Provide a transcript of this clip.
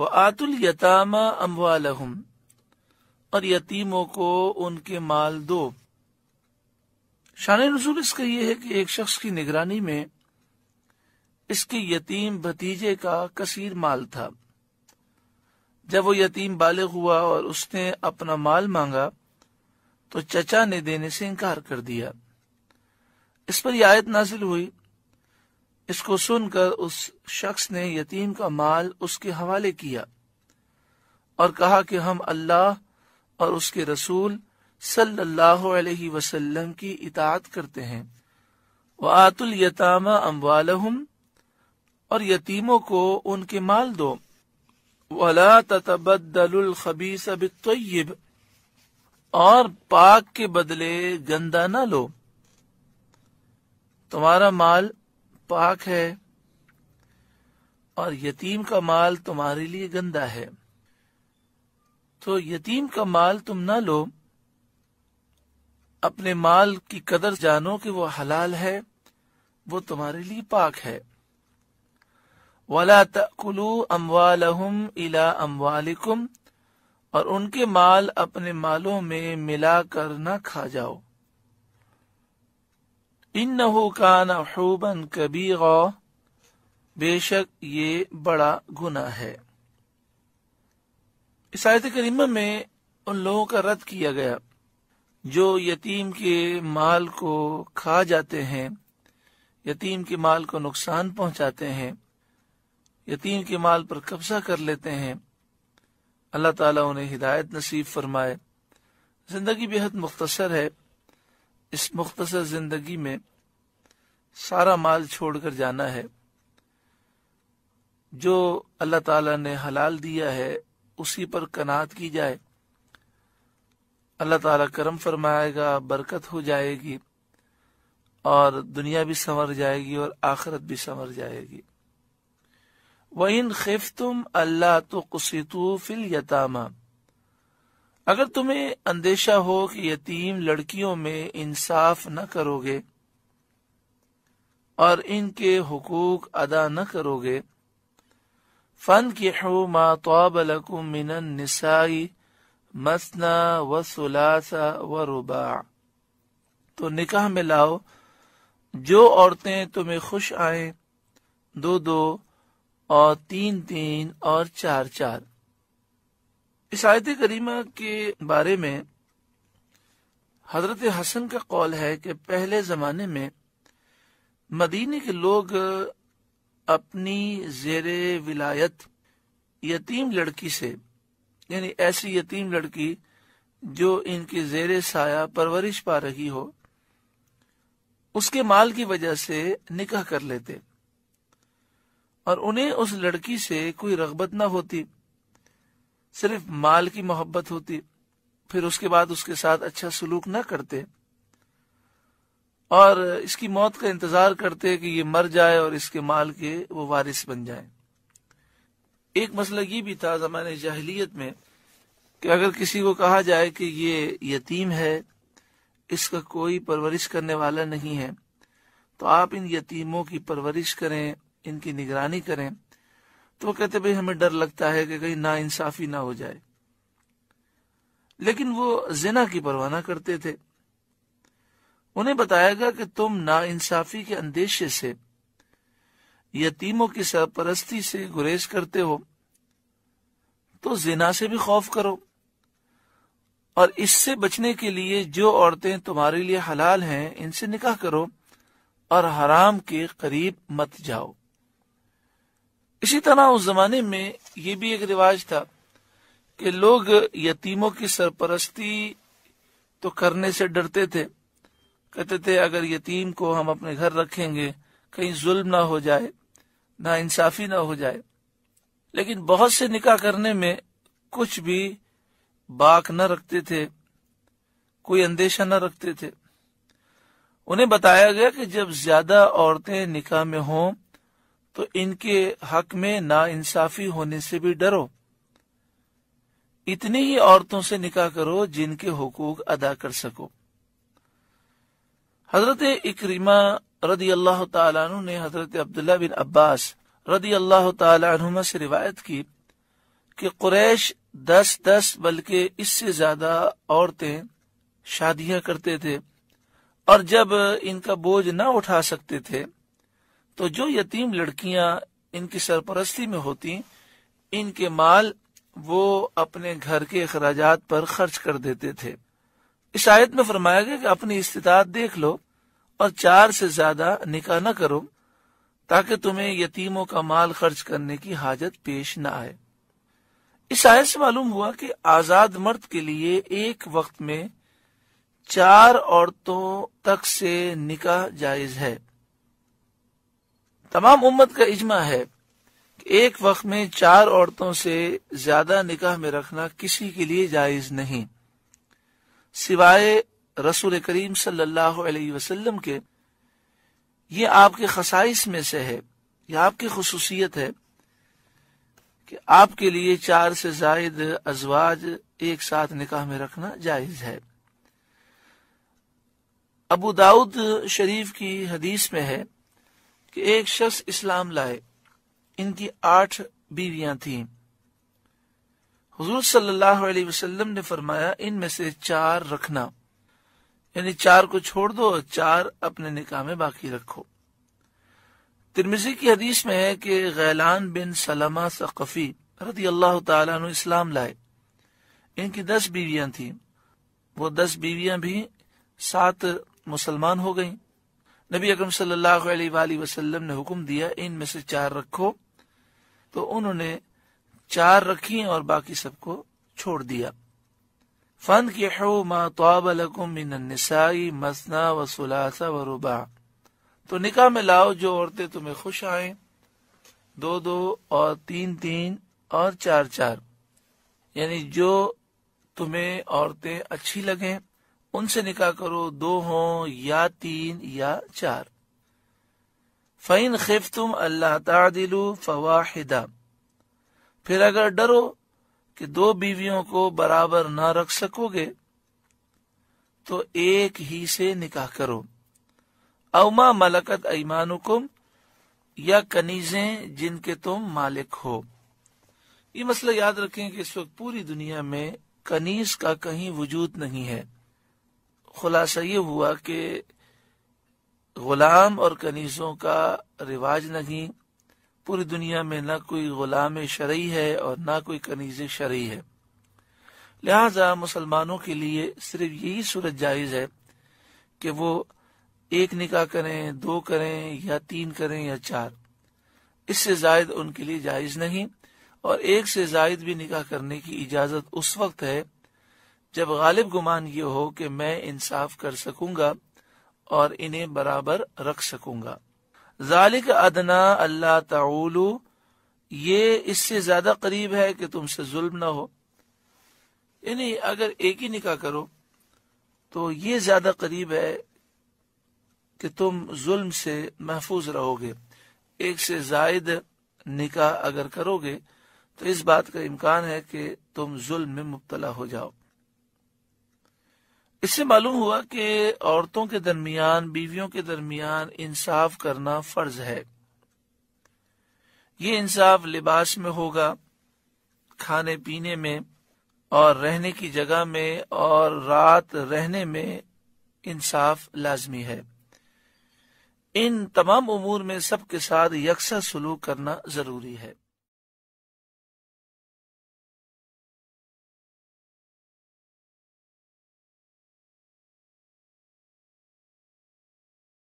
वह आतुल यतामा अम्बाल और यतीमों को उनके माल दो शान रसूल इसका यह है कि एक शख्स की निगरानी में इसके यतीम भतीजे का कसीर माल था जब वो यतीम बालिग हुआ और उसने अपना माल मांगा तो चचा ने देने से इनकार कर दिया इस पर यह आयत नाजिल हुई इसको सुनकर उस शख्स ने यतीम का माल उसके हवाले किया और कहा कि हम अल्लाह और उसके रसूल सल्लल्लाहु अलैहि वसल्लम की इतात करते हैं आतुल यतामा अम्बालहम और यतीमों को उनके माल दो वला तबदल खबीस बितयब और पाक के बदले गंदा न लो तुम्हारा माल पाक है और यतीम का माल तुम्हारे लिए गंदा है तो यतीम का माल तुम ना लो अपने माल की कदर जानो कि वो हलाल है वो तुम्हारे लिए पाक है वाला तकुलू अम्वालहुम इला अम्वालिकुम और उनके माल अपने मालों में मिला कर ना खा जाओ इन नहुकान हूबन कबी बेशक ये बड़ा गुना है इस आयत करीमा में उन लोगों का रद्द किया गया जो यतीम के माल को खा जाते हैं यतीम के माल को नुकसान पहुंचाते हैं यतीम के माल पर कब्जा कर लेते हैं अल्लाह ताला उन्हें हिदायत नसीब फरमाए जिंदगी बेहद मुख्तसर है इस मुख्तसर जिंदगी में सारा माल छोड़कर जाना है जो अल्लाह ताला ने हलाल दिया है उसी पर कनात की जाए अल्लाह ताला करम फरमाएगा बरकत हो जाएगी और दुनिया भी संवर जाएगी और आखरत भी संवर जाएगी व इन खिफ तुम अल्लाह तो कुसीतू फिल यतामा अगर तुम्हें अंदेशा हो कि यतीम लड़कियों में इंसाफ न करोगे और इनके हकूक अदा न करोगे फन की मा तोबलकुम निसाई मसना व सुलासा व रुबा तो निकाह में लाओ जो औरतें तुम्हें खुश आए दो दो और तीन तीन और चार चार इस आयत करीमा के बारे में हजरत हसन का कौल है कि पहले ज़माने में मदीने के लोग अपनी जेर विलायत यतीम लड़की से यानी ऐसी यतीम लड़की जो इनके जेर साया परवरिश पा रही हो उसके माल की वजह से निकाह कर लेते और उन्हें उस लड़की से कोई रगबत ना होती सिर्फ माल की मोहब्बत होती फिर उसके बाद उसके साथ अच्छा सलूक न करते और इसकी मौत का इंतजार करते कि ये मर जाए और इसके माल के वो वारिस बन जाए एक मसला ये भी था जमाने जाहलीत में कि अगर किसी को कहा जाए कि ये यतीम है इसका कोई परवरिश करने वाला नहीं है तो आप इन यतीमों की परवरिश करें इनकी निगरानी करें तो वो कहते भाई हमें डर लगता है कि कहीं ना इंसाफी ना हो जाए लेकिन वो जिना की परवाना करते थे उन्हें बताया गया कि तुम ना इंसाफी के अंदेशे से यतीमों की सरपरस्ती से गुरेज करते हो तो जिना से भी खौफ करो और इससे बचने के लिए जो औरतें तुम्हारे लिए हलाल हैं इनसे निकाह करो और हराम के करीब मत जाओ इसी तरह उस जमाने में ये भी एक रिवाज था कि लोग यतीमों की सरपरस्ती तो करने से डरते थे कहते थे अगर यतीम को हम अपने घर रखेंगे कहीं जुल्म ना हो जाए ना इंसाफी ना हो जाए लेकिन बहुत से निकाह करने में कुछ भी बाक न रखते थे कोई अंदेशा न रखते थे उन्हें बताया गया कि जब ज्यादा औरतें निकाह में हों तो इनके हक में नाइंसाफी होने से भी डरो इतनी ही औरतों से निकाह करो जिनके हकूक अदा कर सको हजरत इकरीमा रदी अल्लाह तु ने हजरत अब्दुल्ला बिन अब्बास रदी अल्लाह तुमा से रिवायत की कि कुरैश दस दस बल्कि इससे ज्यादा औरतें शादियां करते थे और जब इनका बोझ ना उठा सकते थे तो जो यतीम लड़कियां इनकी सरपरस्ती में होती इनके माल वो अपने घर के अखराज पर खर्च कर देते थे इस आयत में फरमाया गया कि अपनी इस्तात देख लो और चार से ज्यादा निकाह न करो ताकि तुम्हें यतीमों का माल खर्च करने की हाजत पेश न आए इस आयत से मालूम हुआ कि आजाद मर्द के लिए एक वक्त में चार औरतों तक से निकाह जायज है तमाम उम्मत का इजमा है कि एक वक्त में चार औरतों से ज्यादा निकाह में रखना किसी के लिए जायज नहीं सिवाय रसूल करीम सल्लल्लाहु अलैहि वसल्लम के ये आपके खसाइस में से है यह आपकी खसूसियत है कि आपके लिए चार से जायद अजवाज एक साथ निकाह में रखना जायज है अबू दाऊद शरीफ की हदीस में है कि एक शख्स इस्लाम लाए इनकी आठ बीवियां थीं हजूर सल्लल्लाहु ने फरमाया इनमें से चार रखना यानी चार को छोड़ दो और चार अपने निकाह में बाकी रखो तिरमिजी की हदीस में है कि गैलान बिन सलामा सक़फी रदी अल्लाह तु इस्लाम लाए इनकी दस बीवियां थी वो दस बीवियां भी सात मुसलमान हो गईं नबी अकरम सल्लल्लाहु अलैहि वसल्लम ने हुक्म दिया में से चार रखो तो उन्होंने चार रखी और बाकी सबको छोड़ दिया फन के मिनसाई मसना व सुलासा व रुबा तो निकाह में लाओ जो औरतें तुम्हें खुश आए दो दो और तीन तीन और चार चार यानी जो तुम्हें औरतें अच्छी लगें उनसे निकाह करो दो हो या तीन या चार फ़ैन खिफ तुम अल्लाह तदिलू फवाहिदा फिर अगर डरो कि दो बीवियों को बराबर ना रख सकोगे तो एक ही से निकाह करो अवमा मलकत ऐमानुकुम या कनीजें जिनके तुम मालिक हो ये मसला याद रखें कि इस वक्त पूरी दुनिया में कनीज का कहीं वजूद नहीं है खुलासा ये हुआ कि गुलाम और कनीसों का रिवाज नहीं पूरी दुनिया में ना कोई गुलाम शरई है और ना कोई कनीज शरई है लिहाजा मुसलमानों के लिए सिर्फ यही सूरत जायज़ है कि वो एक निकाह करें दो करें या तीन करें या चार इससे जायद उनके लिए जायज़ नहीं और एक से जायद भी निकाह करने की इजाज़त उस वक्त है जब गालिब गुमान ये हो कि मैं इंसाफ कर सकूंगा और इन्हें बराबर रख सकूंगा जालिक अदना अल्लाह ताउलू ये इससे ज्यादा करीब है कि तुमसे जुल्म ना हो यानी अगर एक ही निकाह करो तो ये ज्यादा करीब है कि तुम जुल्म से महफूज रहोगे एक से जायद निकाह अगर करोगे तो इस बात का इम्कान है कि तुम जुल्म में मुबतला हो जाओ इससे मालूम हुआ कि औरतों के दरमियान बीवियों के दरमियान इंसाफ करना फर्ज है ये इंसाफ लिबास में होगा खाने पीने में और रहने की जगह में और रात रहने में इंसाफ लाजमी है इन तमाम उमूर में सबके साथ यकसा सलूक करना जरूरी है